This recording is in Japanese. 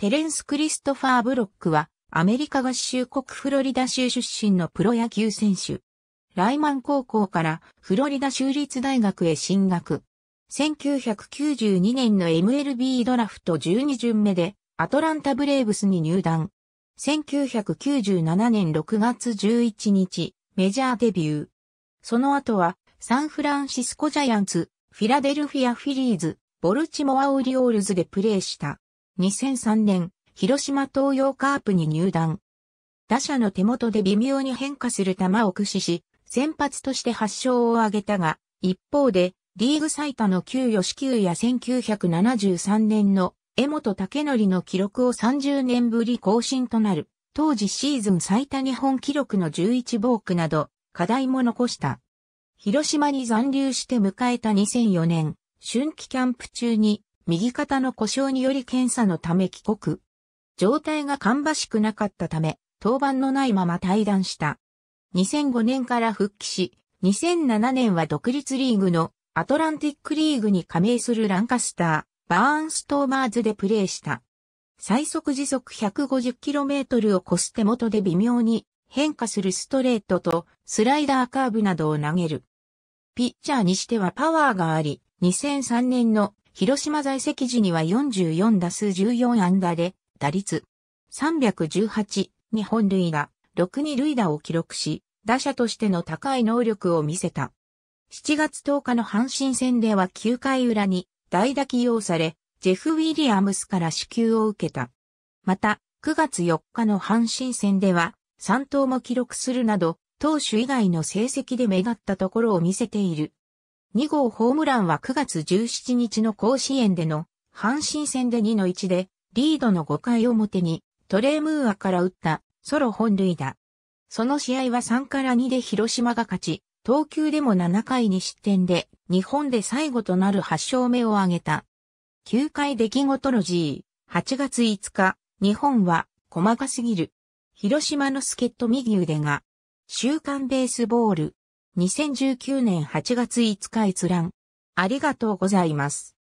テレンス・クリストファー・ブロックは、アメリカ合衆国フロリダ州出身のプロ野球選手。ライマン高校からフロリダ州立大学へ進学。1992年の MLB ドラフト12巡目でアトランタブレーブスに入団。1997年6月11日、メジャーデビュー。その後はサンフランシスコジャイアンツ、フィラデルフィアフィリーズ、ボルチモアオリオールズでプレーした。2003年、広島東洋カープに入団。打者の手元で微妙に変化する球を駆使し、先発として8勝を挙げたが、一方で、リーグ最多の旧支給や1973年の江本武則の記録を30年ぶり更新となる、当時シーズン最多日本記録の11ボークなど、課題も残した。広島に残留して迎えた2004年、春季キャンプ中に右肩の故障により検査のため帰国。状態が芳しくなかったため、登板のないまま退団した。2005年から復帰し、2007年は独立リーグのアトランティックリーグに加盟するランカスター、バーンストーマーズでプレーした。最速時速 150km を超す手元で微妙に変化するストレートとスライダーカーブなどを投げる。ピッチャーにしてはパワーがあり、2003年の広島在籍時には44打数14安打で、打率318日本塁打、6二塁打を記録し、打者としての高い能力を見せた。7月10日の阪神戦では9回裏に代打起用され、ジェフ・ウィリアムスから支給を受けた。また、9月4日の阪神戦では、3投も記録するなど、投手以外の成績で目立ったところを見せている。2号ホームランは9月17日の甲子園での阪神戦で2の1でリードの5回表にトレームーアから打ったソロ本塁打。その試合は3から2で広島が勝ち、投球でも7回に失点で日本で最後となる8勝目を挙げた。9回出来事の G、8月5日、日本は細かすぎる。広島の助っ人右腕が、週刊ベースボール、2019年8月5日閲覧。ありがとうございます。